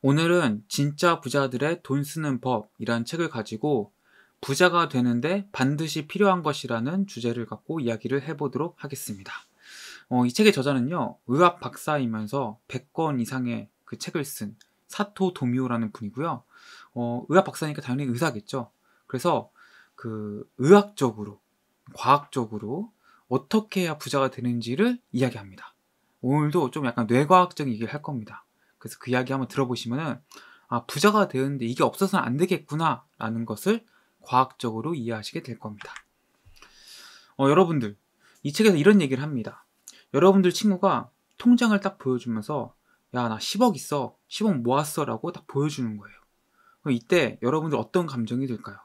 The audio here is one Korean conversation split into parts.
오늘은 진짜 부자들의 돈 쓰는 법이란 책을 가지고 부자가 되는데 반드시 필요한 것이라는 주제를 갖고 이야기를 해보도록 하겠습니다. 어, 이 책의 저자는요, 의학 박사이면서 100권 이상의 그 책을 쓴 사토 도미오라는 분이고요. 어, 의학 박사니까 당연히 의사겠죠. 그래서 그 의학적으로, 과학적으로 어떻게 해야 부자가 되는지를 이야기합니다. 오늘도 좀 약간 뇌과학적인 얘기를 할 겁니다. 그래서 그 이야기 한번 들어보시면은 아, 부자가 되는데 이게 없어서는 안 되겠구나라는 것을 과학적으로 이해하시게 될 겁니다. 어, 여러분들, 이 책에서 이런 얘기를 합니다. 여러분들 친구가 통장을 딱 보여주면서 야, 나 10억 있어. 10억 모았어. 라고 딱 보여주는 거예요. 그럼 이때 여러분들 어떤 감정이 들까요?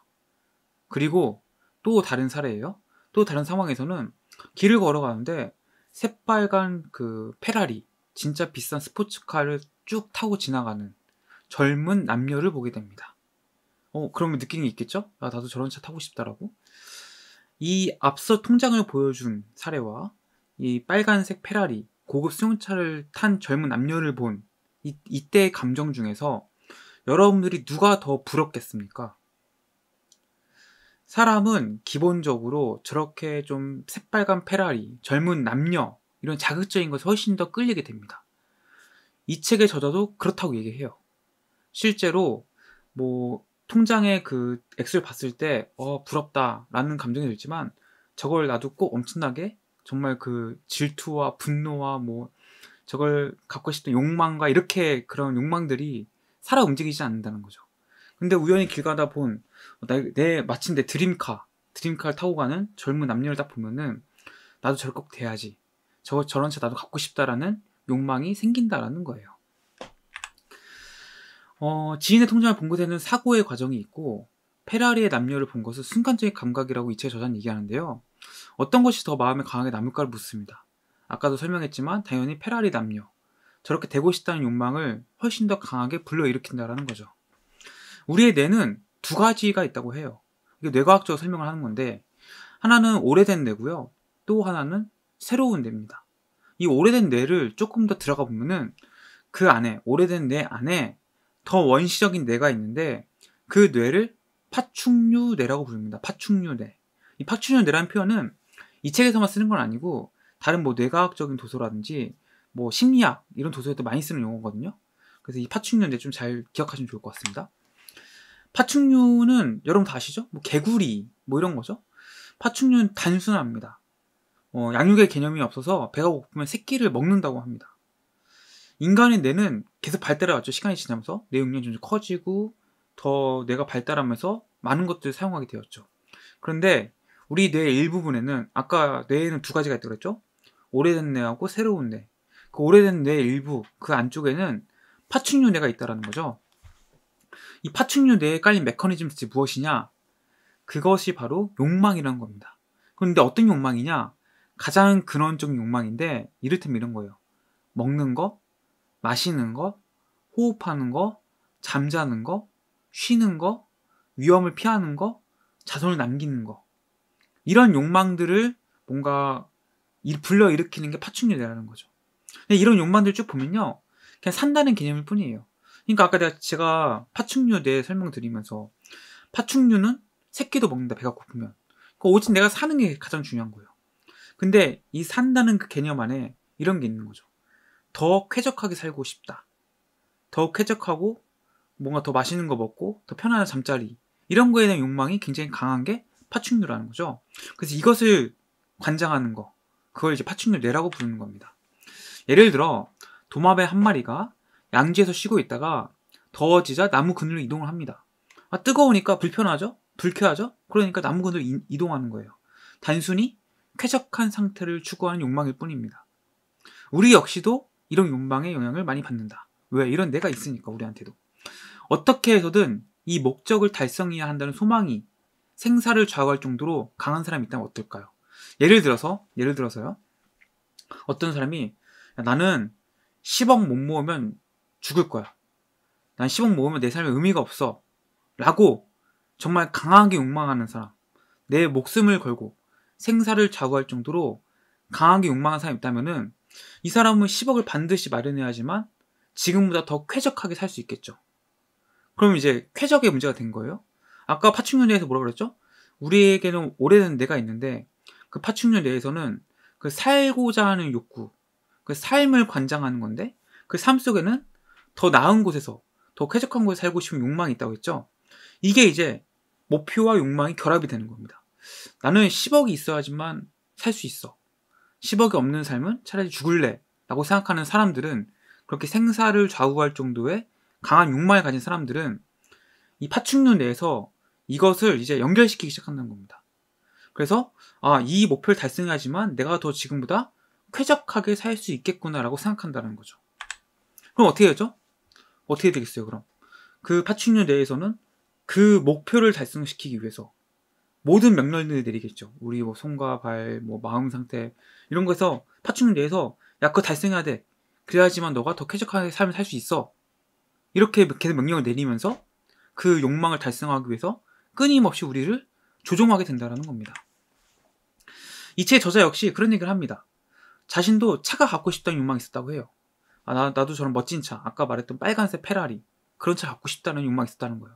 그리고 또 다른 사례예요. 또 다른 상황에서는 길을 걸어가는데 새빨간 그 페라리, 진짜 비싼 스포츠카를 쭉 타고 지나가는 젊은 남녀를 보게 됩니다. 어, 그러면 느끼는 게 있겠죠? 아, 나도 저런 차 타고 싶다라고. 이 앞서 통장을 보여준 사례와 이 빨간색 페라리, 고급 승용차를 탄 젊은 남녀를 본 이, 이때의 감정 중에서 여러분들이 누가 더 부럽겠습니까? 사람은 기본적으로 저렇게 좀 새빨간 페라리, 젊은 남녀, 이런 자극적인 것을 훨씬 더 끌리게 됩니다. 이 책의 저자도 그렇다고 얘기해요. 실제로 뭐 통장의 그 액수를 봤을 때 어, 부럽다라는 감정이 들지만 저걸 나도 꼭 엄청나게 정말 그 질투와 분노와 뭐 저걸 갖고 싶던 욕망과 이렇게 그런 욕망들이 살아 움직이지 않는다는 거죠. 근데 우연히 길 가다 본 어, 내, 내 마침 내 드림카 드림카를 타고 가는 젊은 남녀를 딱 보면은 나도 저럴 꼭 돼야지. 저 저런 차 나도 갖고 싶다라는 욕망이 생긴다라는 거예요. 어, 지인의 통장을 본 것에는 사고의 과정이 있고 페라리의 남녀를 본 것은 순간적인 감각이라고 이체 저자는 얘기하는데요. 어떤 것이 더 마음에 강하게 남을까를 묻습니다. 아까도 설명했지만 당연히 페라리 남녀. 저렇게 되고 싶다는 욕망을 훨씬 더 강하게 불러일으킨다라는 거죠. 우리의 뇌는 두 가지가 있다고 해요. 이게 뇌과학적으로 설명을 하는 건데 하나는 오래된 뇌고요. 또 하나는 새로운 뇌입니다. 이 오래된 뇌를 조금 더 들어가 보면은 그 안에 오래된 뇌 안에 더 원시적인 뇌가 있는데 그 뇌를 파충류 뇌라고 부릅니다. 파충류 뇌. 이 파충류 뇌라는 표현은 이 책에서만 쓰는 건 아니고 다른 뭐 뇌과학적인 도서라든지 뭐 심리학 이런 도서에도 많이 쓰는 용어거든요. 그래서 이 파충류 뇌 좀 잘 기억하시면 좋을 것 같습니다. 파충류는 여러분 다 아시죠? 뭐 개구리 뭐 이런 거죠. 파충류는 단순합니다. 어, 양육의 개념이 없어서 배가 고프면 새끼를 먹는다고 합니다. 인간의 뇌는 계속 발달해왔죠. 시간이 지나면서 뇌 용량이 점점 커지고 더 뇌가 발달하면서 많은 것들을 사용하게 되었죠. 그런데 우리 뇌의 일부분에는 아까 뇌에는 두 가지가 있다고 그랬죠? 오래된 뇌하고 새로운 뇌. 그 오래된 뇌의 일부 그 안쪽에는 파충류 뇌가 있다라는 거죠. 이 파충류 뇌에 깔린 메커니즘이 무엇이냐? 그것이 바로 욕망이라는 겁니다. 그런데 어떤 욕망이냐? 가장 근원적인 욕망인데 이를테면 이런 거예요. 먹는 거, 마시는 거, 호흡하는 거, 잠자는 거, 쉬는 거, 위험을 피하는 거, 자손을 남기는 거. 이런 욕망들을 뭔가 불러일으키는 게 파충류라는 거죠. 이런 욕망들 쭉 보면요. 그냥 산다는 개념일 뿐이에요. 그러니까 아까 제가, 제가 파충류에 대해 설명드리면서 파충류는 새끼도 먹는다, 배가 고프면. 그러니까 오직 내가 사는 게 가장 중요한 거예요. 근데 이 산다는 그 개념 안에 이런 게 있는 거죠. 더 쾌적하게 살고 싶다. 더 쾌적하고 뭔가 더 맛있는 거 먹고 더 편안한 잠자리 이런 거에 대한 욕망이 굉장히 강한 게 파충류라는 거죠. 그래서 이것을 관장하는 거 그걸 이제 파충류 뇌라고 부르는 겁니다. 예를 들어 도마뱀 한 마리가 양지에서 쉬고 있다가 더워지자 나무 그늘로 이동을 합니다. 아, 뜨거우니까 불편하죠? 불쾌하죠? 그러니까 나무 그늘로 이, 이동하는 거예요. 단순히 쾌적한 상태를 추구하는 욕망일 뿐입니다. 우리 역시도 이런 욕망의 영향을 많이 받는다. 왜? 이런 내가 있으니까 우리한테도. 어떻게 해서든 이 목적을 달성해야 한다는 소망이 생사를 좌우할 정도로 강한 사람이 있다면 어떨까요? 예를 들어서, 예를 들어서요. 어떤 사람이 나는 10억 못 모으면 죽을 거야. 난 10억 모으면 내 삶에 의미가 없어. 라고 정말 강하게 욕망하는 사람. 내 목숨을 걸고 생사를 좌우할 정도로 강하게 욕망한 사람이 있다면은 이 사람은 10억을 반드시 마련해야지만 지금보다 더 쾌적하게 살 수 있겠죠. 그럼 이제 쾌적의 문제가 된 거예요. 아까 파충류 내에서 뭐라 그랬죠? 우리에게는 오래된 내가 있는데 그 파충류 내에서는 그 살고자 하는 욕구, 그 삶을 관장하는 건데 그 삶 속에는 더 나은 곳에서 더 쾌적한 곳에 살고 싶은 욕망이 있다고 했죠. 이게 이제 목표와 욕망이 결합이 되는 겁니다. 나는 10억이 있어야지만 살 수 있어. 10억이 없는 삶은 차라리 죽을래. 라고 생각하는 사람들은 그렇게 생사를 좌우할 정도의 강한 욕망을 가진 사람들은 이 파충류 내에서 이것을 이제 연결시키기 시작한다는 겁니다. 그래서 아, 이 목표를 달성해야지만 내가 더 지금보다 쾌적하게 살 수 있겠구나라고 생각한다는 거죠. 그럼 어떻게 되죠? 어떻게 되겠어요, 그럼? 그 파충류 내에서는 그 목표를 달성시키기 위해서 모든 맥락들이겠죠. 우리 뭐 손과 발, 뭐 마음 상태 이런 거에서 파충류 내에서 야그 달성해야 돼. 그래야지만 너가 더 쾌적하게 삶을 살 수 있어. 이렇게 계속 명령을 내리면서 그 욕망을 달성하기 위해서 끊임없이 우리를 조종하게 된다라는 겁니다. 이책의 저자 역시 그런 얘기를 합니다. 자신도 차가 갖고 싶다는 욕망이 있었다고 해요. 아, 나, 나도 저런 멋진 차, 아까 말했던 빨간색 페라리, 그런 차 갖고 싶다는 욕망이 있었다는 거예요.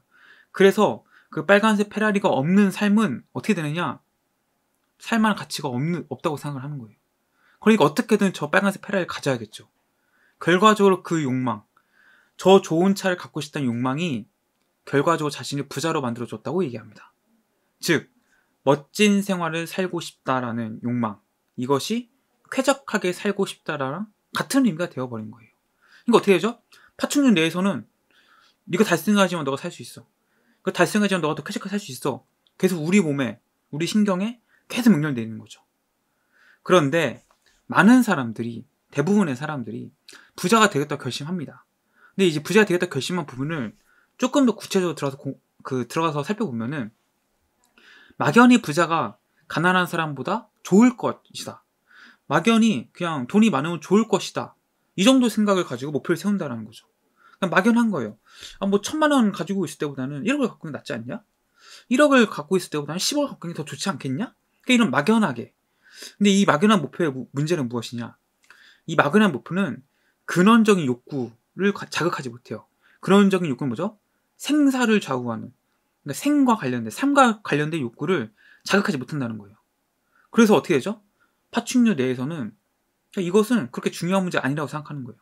그래서 그 빨간색 페라리가 없는 삶은 어떻게 되느냐? 살만한 가치가 없는, 없다고 생각을 하는 거예요. 그러니까 어떻게든 저 빨간색 페라리를 가져야겠죠. 결과적으로 그 욕망, 저 좋은 차를 갖고 싶다는 욕망이 결과적으로 자신을 부자로 만들어줬다고 얘기합니다. 즉, 멋진 생활을 살고 싶다라는 욕망, 이것이 쾌적하게 살고 싶다랑 같은 의미가 되어버린 거예요. 그러니까 어떻게 되죠? 파충류 내에서는 네가 잘 달성하지만 너가 살 수 있어. 그달성해지면 너가 더캐적하살수 있어. 계속 우리 몸에, 우리 신경에 계속 연결되는 거죠. 그런데 많은 사람들이, 대부분의 사람들이 부자가 되겠다 고 결심합니다. 근데 이제 부자가 되겠다 고 결심한 부분을 조금 더 구체적으로 들어서 고, 그, 들어가서 살펴보면은 막연히 부자가 가난한 사람보다 좋을 것이다. 막연히 그냥 돈이 많으면 좋을 것이다. 이 정도 생각을 가지고 목표를 세운다라는 거죠. 그냥 막연한 거예요. 아, 뭐 천만 원 가지고 있을 때보다는 1억을 갖고 있는 게 낫지 않냐? 1억을 갖고 있을 때보다는 10억을 갖고 있는 게 더 좋지 않겠냐? 그러니까 이런 막연하게. 근데 이 막연한 목표의 문제는 무엇이냐? 이 막연한 목표는 근원적인 욕구를 자극하지 못해요. 근원적인 욕구는 뭐죠? 생사를 좌우하는. 그러니까 생과 관련된, 삶과 관련된 욕구를 자극하지 못한다는 거예요. 그래서 어떻게 되죠? 파충류 내에서는 그러니까 이것은 그렇게 중요한 문제 아니라고 생각하는 거예요.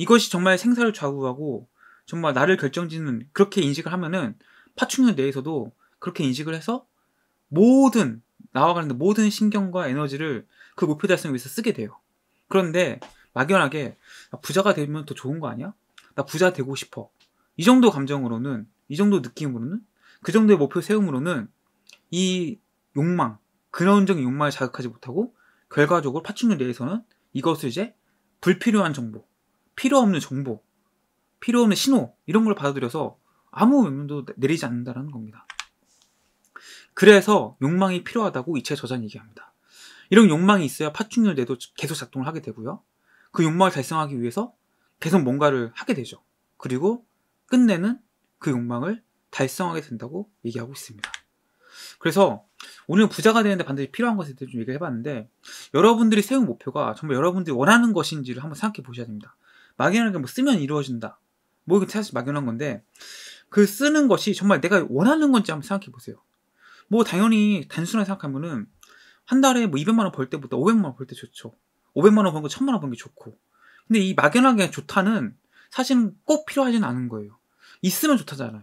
이것이 정말 생사를 좌우하고 정말 나를 결정짓는 그렇게 인식을 하면은 파충류 내에서도 그렇게 인식을 해서 모든 나와 가는 모든 신경과 에너지를 그 목표 달성을 위해서 쓰게 돼요. 그런데 막연하게 아, 부자가 되면 더 좋은 거 아니야? 나 부자 되고 싶어. 이 정도 감정으로는 이 정도 느낌으로는 그 정도의 목표 세움으로는 이 욕망, 근원적인 욕망을 자극하지 못하고 결과적으로 파충류 내에서는 이것을 이제 불필요한 정보, 필요 없는 정보, 필요 없는 신호 이런 걸 받아들여서 아무 의문도 내리지 않는다는 겁니다. 그래서 욕망이 필요하다고 이체 저자는 얘기합니다. 이런 욕망이 있어야 파충류 내도 계속 작동을 하게 되고요. 그 욕망을 달성하기 위해서 계속 뭔가를 하게 되죠. 그리고 끝내는 그 욕망을 달성하게 된다고 얘기하고 있습니다. 그래서 오늘 부자가 되는데 반드시 필요한 것에 대해 좀 얘기를 해봤는데 여러분들이 세운 목표가 정말 여러분들이 원하는 것인지를 한번 생각해 보셔야 됩니다. 막연하게 뭐 쓰면 이루어진다. 뭐 이게 사실 막연한 건데 그 쓰는 것이 정말 내가 원하는 건지 한번 생각해 보세요. 뭐 당연히 단순하게 생각하면은 한 달에 뭐 200만 원 벌 때보다 500만 원 벌 때 좋죠. 500만 원 버는 거 1000만 원 버는 게 좋고. 근데 이 막연하게 좋다는 사실은 꼭 필요하진 않은 거예요. 있으면 좋다잖아요.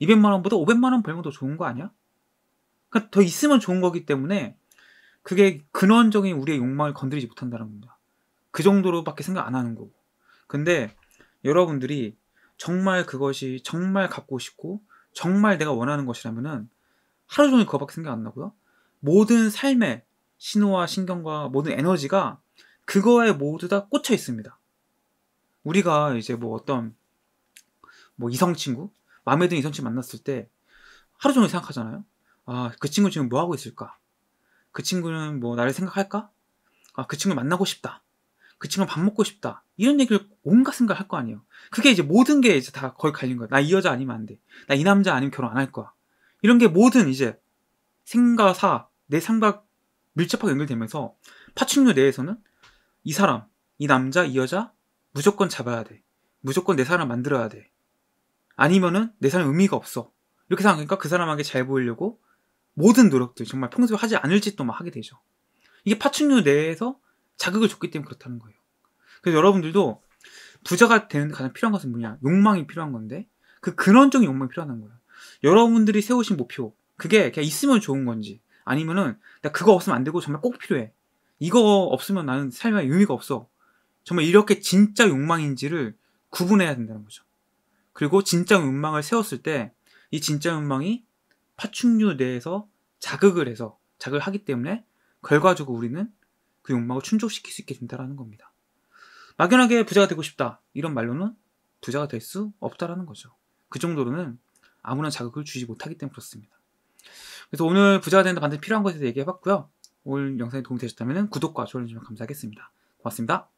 200만 원보다 500만 원 벌면 더 좋은 거 아니야? 그러니까 더 있으면 좋은 거기 때문에 그게 근원적인 우리의 욕망을 건드리지 못한다는 겁니다. 그 정도로밖에 생각 안 하는 거고. 근데 여러분들이 정말 그것이 정말 갖고 싶고 정말 내가 원하는 것이라면은 하루 종일 그거밖에 생각 안 나고요. 모든 삶의 신호와 신경과 모든 에너지가 그거에 모두 다 꽂혀 있습니다. 우리가 이제 뭐 어떤 뭐 이성 친구, 마음에 드는 이성 친구 만났을 때 하루 종일 생각하잖아요. 아, 그 친구 지금 뭐 하고 있을까? 그 친구는 뭐 나를 생각할까? 아, 그 친구 만나고 싶다. 그 친구 밥 먹고 싶다. 이런 얘기를 온갖 생각을 할 거 아니에요. 그게 이제 모든 게 이제 다 거의 갈린 거야. 나 이 여자 아니면 안 돼. 나 이 남자 아니면 결혼 안 할 거야. 이런 게 모든 이제 생과 사, 내 생각 밀접하게 연결되면서 파충류 내에서는 이 사람, 이 남자, 이 여자 무조건 잡아야 돼. 무조건 내 사람 만들어야 돼. 아니면은 내 사람 의미가 없어. 이렇게 생각하니까 그 사람에게 잘 보이려고 모든 노력들 정말 평소에 하지 않을 짓도 막 하게 되죠. 이게 파충류 내에서 자극을 줬기 때문에 그렇다는 거예요. 그래서 여러분들도 부자가 되는 가장 필요한 것은 뭐냐? 욕망이 필요한 건데 그 근원적인 욕망이 필요한 거예요. 여러분들이 세우신 목표 그게 그냥 있으면 좋은 건지 아니면은 나 그거 없으면 안 되고 정말 꼭 필요해. 이거 없으면 나는 삶에 의미가 없어. 정말 이렇게 진짜 욕망인지를 구분해야 된다는 거죠. 그리고 진짜 욕망을 세웠을 때 이 진짜 욕망이 파충류 내에서 자극을 해서 자극을 하기 때문에 결과적으로 우리는 그 욕망을 충족시킬 수 있게 된다라는 겁니다. 막연하게 부자가 되고 싶다 이런 말로는 부자가 될 수 없다라는 거죠. 그 정도로는 아무런 자극을 주지 못하기 때문에 그렇습니다. 그래서 오늘 부자가 되는데 반드시 필요한 것에 대해 서 얘기해봤고요. 오늘 영상이 도움이 되셨다면 구독과 좋아요 주시면 감사하겠습니다. 고맙습니다.